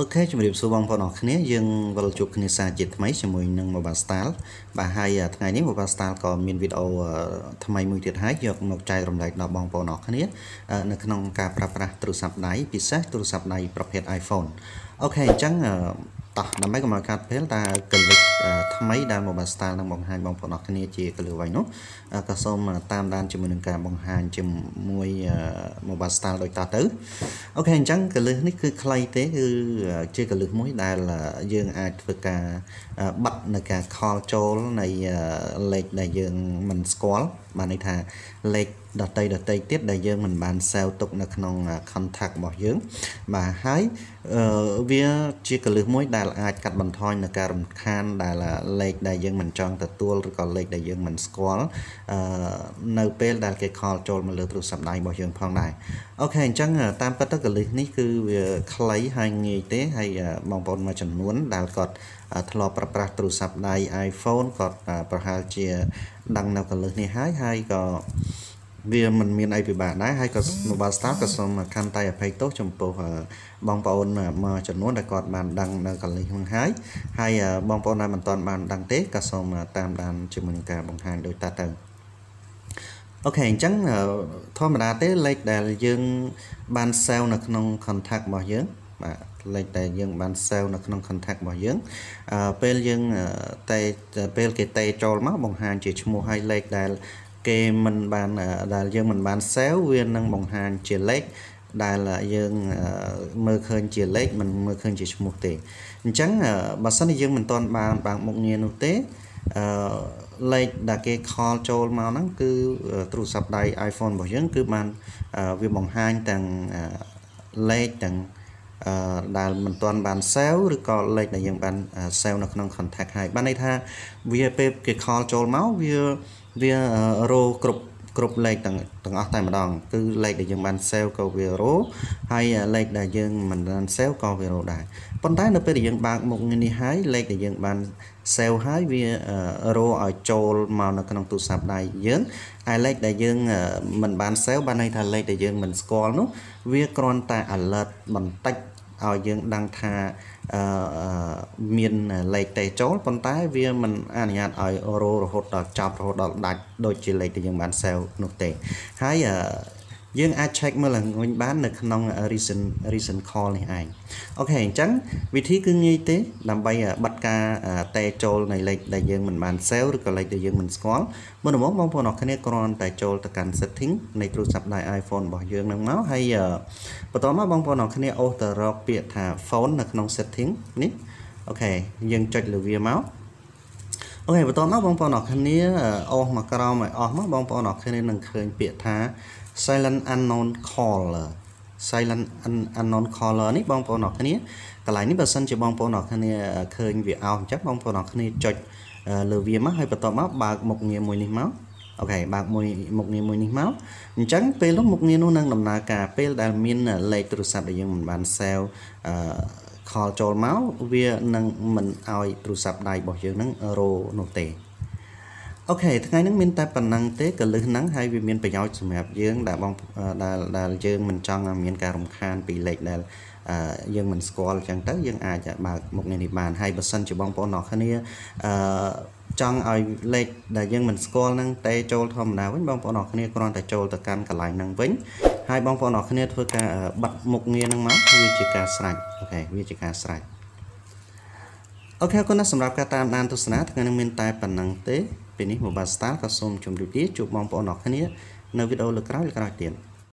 អូខេជំរាបសួរបងប្អូនអរគ្នាយើងវិលជួបគ្នាសារជាថ្មីជាមួយនឹង Mobile Style បាទហើយថ្ងៃនេះ Mobile Style ក៏មានវីដេអូថ្មីមួយទៀតហើយយកមកចែករំលែកដល់បងប្អូនអរគ្នា នៅក្នុងការប្រើប្រាស់ទូរស័ព្ទដៃពិសេសទូរស័ព្ទដៃប្រភេទ iPhone អូខេអញ្ចឹងតោះដើម្បីកំណត់កាត់ពេលតើកលិចថ្មីដែល Mobile Style នឹងបង្ហាញបងប្អូនអរគ្នាជាកលិចវិញនោះក៏សូមតាមដានជាមួយនឹងការបង្ហាញជាមួយ Mobile Style ដូចតទៅអូខេអញ្ចឹងកលិចនេះគឺខ្លីទេគឺជាកលិចមួយដែលយើងអាចធ្វើការបတ်នៅការខលចូលនៃលេខដែលយើងមិនស្គាល់បានន័យថាលេខដតីដតីទៀតដែលយើងមិនបានសែវទុកនៅក្នុង contact របស់យើង បាទហើយវាជាកលឹះមួយ ដែលអាចកាត់បន្ថយនៅការរំខានដែលលេខដែលយើងមិនចង់ទទួលឬក៏លេខដែលយើងមិនស្គាល់នៅពេលដែលគេខលចូលមកលើទូរស័ព្ទដៃរបស់យើងផងដែរអូខេអញ្ចឹងតាមពិតទៅកលឹះនេះគឺវាខ្លីហើយងាយទេ ហើយបងប្អូនមួយចំនួនដែលគាត់ធ្លាប់ប្រើប្រាស់ទូរស័ព្ទដៃ iPhone គាត់ប្រហែលជាដឹងនៅកលឹះនេះហើយហើយក៏វាមិនមានអីពិបាកដែរហើយក៏ Mobile Star ក៏សូមខន្តីអភ័យទោសចំពោះបងប្អូនមួយចំនួនដែលគាត់បានដឹងនៅកន្លែងហ្នឹងហើយហើយបងប្អូនដែលមិនទាន់បានដឹងទេក៏សូមតាមដានជាមួយនឹងការបង្ហាញដោយតទៅអូខេអញ្ចឹងធម្មតាទេលេខដែលយើងបានសែវនៅក្នុង contact របស់យើងបាទលេខដែលយើងបានសែវនៅក្នុង contact របស់យើងពេលយើងតេពេលគេតេចូលមកបង្ហាញជាឈ្មោះហើយលេខដែលគេមិនបានដែលយើងមិនបាន save វានឹងបង្ហាញជាលេខដែលយើងមើលឃើញជាលេខមិនមើលឃើញជាឈ្មោះទេអញ្ចឹងបើសិនជាយើងមិនទាន់បានបាំងមុខងារនោះទេអឺលេខដែលគេខលចូលមកហ្នឹងគឺទូរស័ព្ទដៃ iPhone របស់យើងគឺបានវាបង្ហាញទាំងលេខទាំងដែលមិនទាន់បាន save ឬក៏លេខដែលយើងបាន save នៅក្នុង contact ហើយបានន័យថាវាពេលគេខលចូលមកវាវារោគ្រប់គ្រប់លេខទាំងទាំងអស់តែម្ដងគឺលេខដែលយើងបាន save ក៏វារោហើយលេខដែលយើងមិនបាន save ក៏វារោដែរប៉ុន្តែ នៅពេលដែលយើងបើកមុខនេះហើយលេខដែលយើងបាន save ហើយវារោឲ្យចូលមកនៅក្នុងទូរស័ព្ទដៃយើងហើយលេខដែលយើងមិនបាន save បានន័យថាលេខដែលយើងមិនស្គាល់នោះ វាគ្រាន់តែ alert បន្តិចឲ្យយើងដឹងថាអឺមានលេខតេចូលប៉ុន្តែ វាមិនអនុញ្ញាតឲ្យរោរហូតដល់ចប់រហូតដល់ដាច់ដូចជាលេខដែលយើងបានសែវនោះទេ ហើយយើងអាច check មើលឡើងវិញបាននៅក្នុង reason reason call នេះឯងអូខេអញ្ចឹងវិធីគឺងាយទេ ដើម្បីបတ်ការតេចូលនៃលេខដែលយើងមិនបាន save ឬក៏លេខដែលយើងមិនស្គាល់មុនដំបូងបងប្អូនអរគ្នាគ្រាន់តែចូលទៅកាន់ setting នៃទូរស័ព្ទដៃ iPhone របស់យើងនឹងមកហើយបន្តមកបងប្អូនអរគ្នាអូសទៅរកពាក្យថា phone នៅក្នុង setting នេះអូខេយើងចុចលើវាមកអូខេបន្តមកបងប្អូនអរគ្នាអស់មកក្រោមឲ្យអស់មកបងប្អូនអរគ្នានឹងឃើញពាក្យថា silent unknown caller silent unknown caller នេះបងប្អូនអរគ្នាកន្លែងនេះបើសិនជាបងប្អូនអរគ្នាឃើញ វាអោសអញ្ចឹងបងប្អូនអរគ្នាចុចលើវាមកហើយបន្ទាប់មកបើកមុខងារមួយនេះមកអូខេបើកមួយមុខងារមួយនេះមកអញ្ចឹងពេលនោះមុខងារនោះនឹងដំណើរការពេលដែលមានលេខទូរស័ព្ទដែលយើងមិនបាន save អឺ call ចូលមកវានឹងមិនអោយទូរស័ព្ទដៃរបស់យើងនឹងរោនោះទេអូខេថ្ងៃនេះមានតែប៉ុណ្ណឹងទេកលឹះហ្នឹងហើយវាមានប្រយោជន៍សម្រាប់យើងដែលបងដែលដែលយើងមិនចង់ឲ្យមានការរំខាន ពីលេខដែល យើងមិនស្គាល់អញ្ចឹងទៅយើងអាចបើកមុខនេះបានហើយបើសិនជាបងប្អូនអរគ្នាអឺចង់ឲ្យលេខដែលយើងមិនស្គាល់ហ្នឹងតែចូលធម្មតាវិញបងប្អូនអរគ្នាគ្រាន់តែចូលទៅកាន់កន្លែងហ្នឹងវិញហើយបងប្អូនអរគ្នាធ្វើការបတ်មុខងារហ្នឹងមកវាជាការស្រាច់អូខេវាជាការស្រាច់អូខេអរគុណសម្រាប់ការតាមដានទស្សនា ថ្ងៃនេះមានតែប៉ុណ្ណឹងទេពេលនេះ Mobile Star ក៏សូមជម្រាបលាជួបបងប្អូនអរគ្នានៅវីដេអូលើកក្រោយលើកក្រោយទៀត